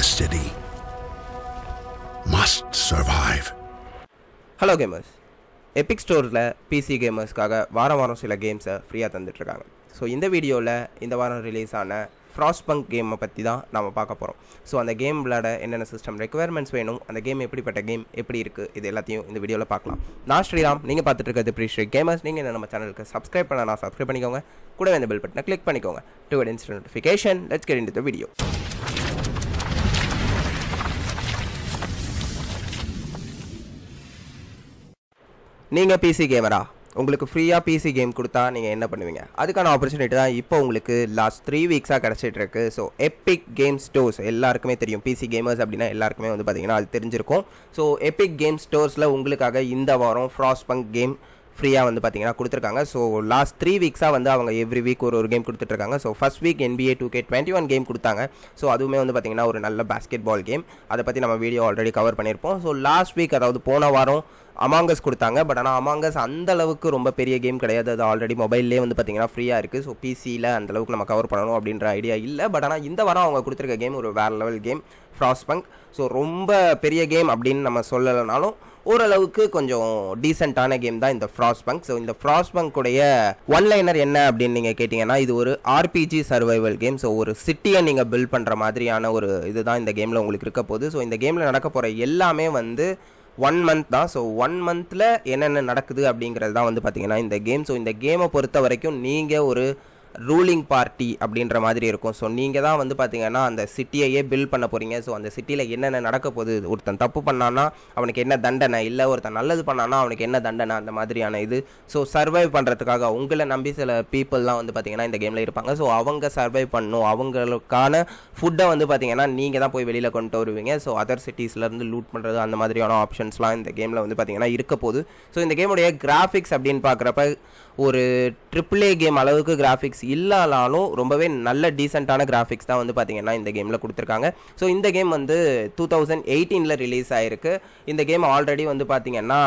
the city must survive. Hello gamers Epic ஸ்டோரில் PC கேமர்ஸ்க்காக வாரம் வாரம் சில கேம்ஸை ஃப்ரீயாக தந்துட்டுருக்காங்க ஸோ இந்த வீடியோவில் இந்த வாரம் ரிலீஸ் ஆன ஃப்ராஸ் பங்க் கேமை பற்றி தான் நாம் பார்க்க போகிறோம் ஸோ அந்த கேம் விளாட என்னென்ன சிஸ்டம் ரெக்குவயர்மெண்ட்ஸ் வேணும் அந்த கேம் எப்படிப்பட்ட கேம் எப்படி இருக்குது இது எல்லாத்தையும் இந்த வீடியோவில் பார்க்கலாம் நான் ஸ்ரீராம் நீங்கள் பார்த்துட்டு இருக்கிறது ப்ரீ கேமர்ஸ் நீங்கள் என்ன நம்ம சேனலுக்கு சப்ஸ்கிரைப் பண்ண நான் சப்ஸ்கிரைப் பண்ணிக்கோங்க கூட இந்த பெல் பட்டனை கிளிக் பண்ணிக்கோங்க டு இன்ஸ்ட் notification let's get in the video நீங்கள் பிசி கேமரா உங்களுக்கு ஃப்ரீயாக பிசி கேம் கொடுத்தா நீங்கள் என்ன பண்ணுவீங்க அதுக்கான ஆப்பர்ச்சுனிட்டி தான் இப்போ உங்களுக்கு லாஸ்ட் த்ரீ வீக்ஸாக கிடச்சிட்ருக்கு ஸோ எப்பிக் கேம் ஸ்டோர்ஸ் எல்லாருக்குமே தெரியும் பிசி கேமர்ஸ் அப்படின்னா எல்லாருக்குமே வந்து பார்த்திங்கன்னா அது தெரிஞ்சிருக்கும் ஸோ எப்பிக் கேம் ஸ்டோர்ஸில் உங்களுக்காக இந்த வாரம் ஃப்ராஸ்பங்க் கேம் ஃப்ரீயாக வந்து பார்த்தீங்கன்னா கொடுத்துருக்காங்க ஸோ லாஸ்ட் த்ரீ வீக்ஸாக வந்து அவங்க எவ்ரி வீக் ஒரு ஒரு கேம் கொடுத்துட்ருக்காங்க so first week NBA two K twenty one game கொடுத்தாங்க ஸோ அதுவுமே வந்து பார்த்திங்கன்னா ஒரு நல்ல பேஸ்கெட் பால் கேம் அதை பற்றி நம்ம வீடியோ ஆல்ரெடி கவர் பண்ணியிருப்போம் ஸோ லாஸ்ட் வீக் அதாவது போன வாரம் அமாங்கஸ் கொடுத்தாங்க பட் ஆனால் அமாங்கஸ் அந்த அளவுக்கு ரொம்ப பெரிய கேம் கிடையாது அது ஆல்ரெடி மொபைல்லே வந்து பார்த்திங்கன்னா ஃப்ரீயாக இருக்குது ஸோ பிசியில் அந்த அளவுக்கு நம்ம கவர் பண்ணணும் அப்படின்ற ஐடியா இல்லை பட் ஆனால் இந்த வாரம் அவங்க கொடுத்துருக்க கேம் ஒரு வேறு லெவல் கேம் ஃப்ராஸ்பங்க் ஸோ ரொம்ப பெரிய கேம் அப்படின்னு நம்ம சொல்லலைனாலும் ஓரளவுக்கு கொஞ்சம் டீசெண்டான கேம் தான் இந்த ஃப்ராஸ் பங்க் ஸோ இந்த ஃப்ராஸ் பங்குடைய ஒன் லைனர் என்ன அப்படின்னு நீங்கள் கேட்டிங்கன்னா இது ஒரு ஆர்பிஜி சர்வைவல் கேம் ஸோ ஒரு சிட்டியை நீங்கள் பில்ட் பண்ணுற மாதிரியான ஒரு இதுதான் இந்த கேமில் உங்களுக்கு இருக்க போகுது ஸோ இந்த கேமில் நடக்க போகிற எல்லாமே வந்து ஒன் மந்த் தான் ஸோ ஒன் மந்த்தில் என்னென்ன நடக்குது அப்படிங்கிறது தான் வந்து பார்த்தீங்கன்னா இந்த கேம் ஸோ இந்த கேமை பொறுத்த வரைக்கும் நீங்கள் ஒரு ரூலிங் பார்ட்டி அப்படின்ற மாதிரி இருக்கும் ஸோ நீங்கள் தான் வந்து பார்த்தீங்கன்னா அந்த சிட்டியையே பில் பண்ண போகிறீங்க ஸோ அந்த சிட்டியில் என்னென்ன நடக்க போகுது ஒருத்தன் தப்பு பண்ணான்னா அவனுக்கு என்ன தண்டனை இல்லை ஒருத்தன் நல்லது பண்ணான்னா அவனுக்கு என்ன தண்டனை அந்த மாதிரியான இது ஸோ சர்வைவ் பண்ணுறதுக்காக உங்களை நம்பி சில பீப்புளெலாம் வந்து பார்த்தீங்கன்னா இந்த கேமில் இருப்பாங்க ஸோ அவங்க சர்வைவ் பண்ணும் அவங்களுக்கான ஃபுட்டை வந்து பார்த்தீங்கன்னா நீங்கள் தான் போய் வெளியில் கொண்டு வருவீங்க ஸோ அதர் சிட்டிஸ்லேருந்து லூட் பண்ணுறது அந்த மாதிரியான ஆப்ஷன்ஸ்லாம் இந்த கேமில் வந்து பார்த்தீங்கன்னா இருக்க போகுது ஸோ இந்த கேமுடைய கிராஃபிக்ஸ் அப்படின்னு பார்க்குறப்ப ஒரு ட்ரிபிள் ஏ கேம் அளவுக்கு கிராஃபிக்ஸ் இல்லாலும் ரொம்பவே நல்ல டீசெண்டான கிராஃபிக்ஸ் தான் வந்து பார்த்தீங்கன்னா இந்த கேமில் கொடுத்துருக்காங்க ஸோ இந்த கேம் வந்து டூ தௌசண்ட் எயிட்டீனில் ரிலீஸ் ஆகிருக்கு இந்த கேம் ஆல்ரெடி வந்து பார்த்தீங்கன்னா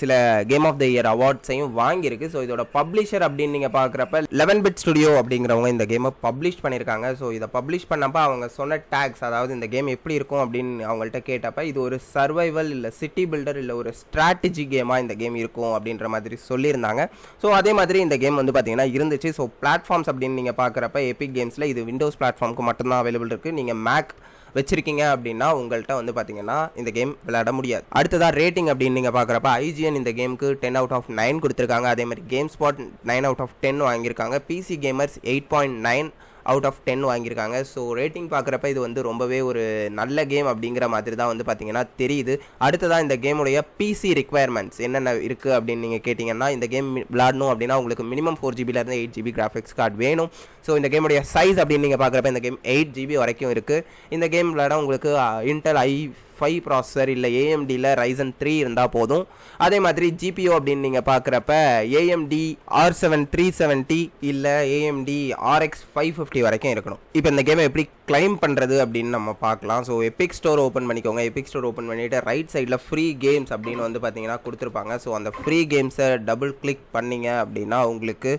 சில கேம் ஆஃப் த இயர் அவார்ட்ஸையும் வாங்கியிருக்கு ஸோ இதோட பப்ளிஷர் அப்படின்னு நீங்கள் பார்க்குறப்ப லெவன் பிட் ஸ்டுடியோ அப்படிங்கிறவங்க இந்த கேமை பப்ளிஷ் பண்ணியிருக்காங்க ஸோ இதை பப்ளிஷ் பண்ணப்போ அவங்க சொன்ன டேக்ஸ் அதாவது இந்த கேம் எப்படி இருக்கும் அப்படின்னு அவங்கள்ட்ட கேட்டப்ப இது ஒரு சர்வைவல் இல்லை சிட்டி பில்டர் இல்லை ஒரு ஸ்ட்ராட்டஜி கேமாக இந்த கேம் இருக்கும் அப்படின்ற மாதிரி சொல்லியிருந்தாங்க ஸோ அதே மாதிரி இந்த கேம் வந்து பார்த்தீங்கன்னா இருந்துச்சு ஸோ பிளாட்ஃபார்ம் பிளாட்ஃபார்ம்ஸ் அப்படின்னு நீங்கள் பார்க்குறப்ப எபிக் கேம்ஸில் இது விண்டோஸ் பிளாட்ஃபார்முக்கு மட்டும்தான் அவைலபிள் இருக்குது நீங்கள் மேக் வச்சிருக்கீங்க அப்படின்னா உங்கள்கிட்ட வந்து பார்த்தீங்கன்னா இந்த கேம் விளையாட முடியாது அடுத்ததாக ரேட்டிங் அப்படின்னு நீங்கள் பார்க்குறப்ப ஐஜிஎன் இந்த கேமுக்கு டென் அவுட் ஆஃப் நைன் கொடுத்துருக்காங்க அதே மாதிரி game spot nine out of ten வாங்கியிருக்காங்க PC gamers eight point nine out of ten வாங்கியிருக்காங்க ஸோ ரேட்டிங் பார்க்குறப்ப இது வந்து ரொம்பவே ஒரு நல்ல கேம் அப்படிங்கிற மாதிரி தான் வந்து பார்த்தீங்கன்னா தெரியுது அடுத்ததாக இந்த கேமுடைய பிசி ரிக்குவயர்மெண்ட்ஸ் என்னென்ன இருக்குது அப்படின்னு நீங்கள் கேட்டிங்கன்னா இந்த கேம் விளாடணும் அப்படின்னா உங்களுக்கு மினிமம் ஃபோர் ஜிபிலேருந்து எயிட் ஜிபி கிராஃபிக்ஸ் கார்டு வேணும் ஸோ இந்த கேமுடைய சைஸ் அப்படின்னு நீங்கள் பார்க்குறப்ப இந்த கேம் எயிட் ஜிபி வரைக்கும் இருக்குது இந்த கேம் விளாட உங்களுக்கு இன்டர் ஐ ஃபைவ் ப்ராசஸர் இல்லை ஏஎம்டியில் ரைசன் த்ரீ இருந்தால் போதும் அதே மாதிரி ஜிபிஓ அப்படின்னு நீங்கள் பார்க்குறப்ப AMD R seven three seventy இல்லை ஏஎம்டி ஆர்எக்ஸ் ஃபைவ் ஃபிஃப்டி வரைக்கும் இருக்கணும் இப்போ இந்த கேமை எப்படி கிளைம் பண்ணுறது அப்படின்னு நம்ம பார்க்கலாம் ஸோ எபிக் ஸ்டோர் ஓப்பன் பண்ணிக்கோங்க எபிக் ஸ்டோர் ஓப்பன் பண்ணிவிட்டு ரைட் சைடில் ஃப்ரீ கேம்ஸ் அப்படின்னு வந்து பார்த்தீங்கன்னா கொடுத்துருப்பாங்க ஸோ அந்த ஃப்ரீ கேம்ஸை டபுள் கிளிக் பண்ணிங்க அப்படின்னா உங்களுக்கு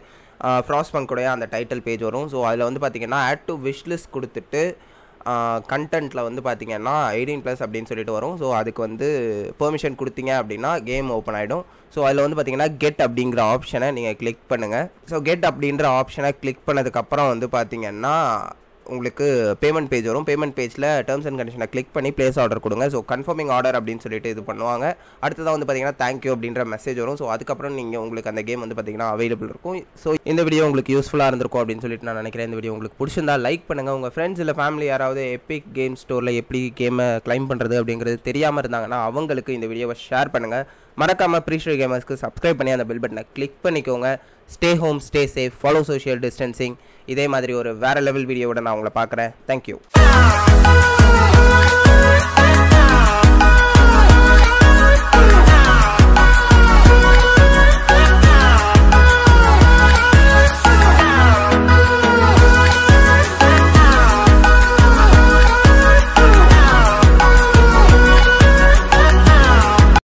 ஃப்ராஸ்பங்குடைய அந்த டைட்டில் பேஜ் வரும் ஸோ அதில் வந்து பார்த்திங்கன்னா ஆட் டு விஷ்லிஸ்ட் கொடுத்துட்டு கண்டென்ட்டில் வந்து பார்த்தீங்கன்னா எயிட்டீன் ப்ளஸ் அப்படின்னு சொல்லிட்டு வரும் ஸோ அதுக்கு வந்து பெர்மிஷன் கொடுத்தீங்க அப்படின்னா கேம் ஓப்பன் ஆகிடும் ஸோ அதில் வந்து பார்த்திங்கன்னா கெட் அப்படிங்கிற ஆப்ஷனை நீங்கள் கிளிக் பண்ணுங்கள் ஸோ கெட் அப்படின்ற ஆப்ஷனை கிளிக் பண்ணதுக்கப்புறம் வந்து பார்த்தீங்கன்னா உங்களுக்கு பேமெண்ட் பேஜ் வரும் பேமெண்ட் பேஜில் டேர்ம்ஸ் அண்ட் கண்டிஷனை கிளிக் பண்ணி பிளேஸ் ஆர்டர் கொடுங்க ஸோ கன்ஃபார்மிங் ஆர்டர் அப்படின்னு சொல்லிட்டு இது பண்ணுவாங்க அடுத்ததான் வந்து பார்த்தீங்கன்னா தேங்க்யூ அப்படின்ற மெசேஜ் வரும் ஸோ அதுக்கப்புறம் நீங்கள் உங்களுக்கு அந்த கேம் வந்து பார்த்தீங்கன்னா அவைலபிள் இருக்கும் ஸோ இந்த வீடியோ உங்களுக்கு யூஸ்ஃபுல்லாக இருந்திருக்கும் அப்படின்னு சொல்லிட்டு நான் நினைக்கிறேன் இந்த வீடியோ உங்களுக்கு பிடிச்சிருந்தா லைக் பண்ணுங்கள் உங்கள் ஃப்ரெண்ட்ஸ் இல்லை ஃபேமிலி யாராவது எப்பிக் கேம் ஸ்டோரில் எப்படி கேமை கிளைம் பண்ணுறது அப்படிங்கிறது தெரியாமல் இருந்தாங்கன்னா அவங்களுக்கு இந்த வீடியோவை ஷேர் பண்ணுங்கள் மறக்காமல் ப்ரீஷோ கேமர்ஸ்க்கு சப்ஸ்கிரைப் பண்ணி அந்த பில் பட்டனை கிளிக் பண்ணிக்கோங்க stay home stay safe follow social distancing இதே மாதிரி ஒரு வேறு லெவல் வீடியோவோட நான் உங்களை பார்க்குறேன் தேங்க்யூ